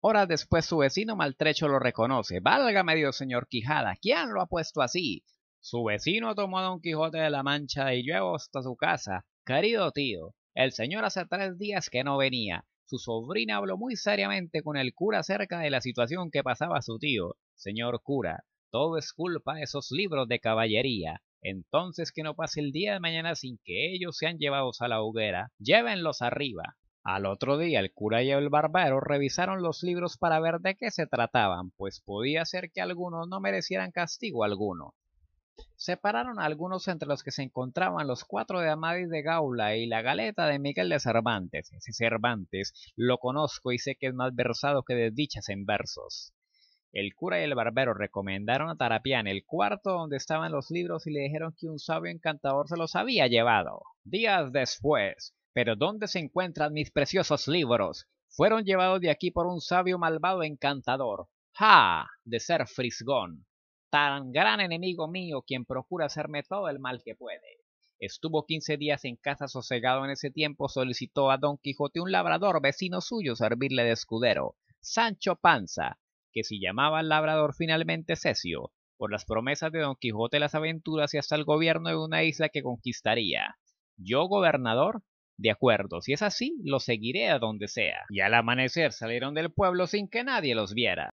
Horas después su vecino maltrecho lo reconoce. Válgame Dios, señor Quijada, ¿quién lo ha puesto así? Su vecino tomó a Don Quijote de la Mancha y llevó hasta su casa. Querido tío, el señor hace tres días que no venía. Su sobrina habló muy seriamente con el cura acerca de la situación que pasaba su tío. Señor cura, todo es culpa de esos libros de caballería. Entonces que no pase el día de mañana sin que ellos sean llevados a la hoguera. Llévenlos arriba. Al otro día el cura y el barbero revisaron los libros para ver de qué se trataban, pues podía ser que algunos no merecieran castigo alguno. Separaron algunos entre los que se encontraban los cuatro de Amadis de Gaula y la galeta de Miguel de Cervantes. Ese Cervantes lo conozco y sé que es más versado que desdichas en versos. El cura y el barbero recomendaron a Tarapián el cuarto donde estaban los libros y le dijeron que un sabio encantador se los había llevado. Días después, pero ¿dónde se encuentran mis preciosos libros? Fueron llevados de aquí por un sabio malvado encantador. ¡Ja! de ser Frisgón. Tan gran enemigo mío quien procura hacerme todo el mal que puede. Estuvo quince días en casa sosegado en ese tiempo, solicitó a Don Quijote un labrador vecino suyo servirle de escudero, Sancho Panza, que si llamaba al labrador finalmente cesio, por las promesas de Don Quijote las aventuras y hasta el gobierno de una isla que conquistaría. Yo, gobernador, de acuerdo, si es así, lo seguiré a donde sea. Y al amanecer salieron del pueblo sin que nadie los viera.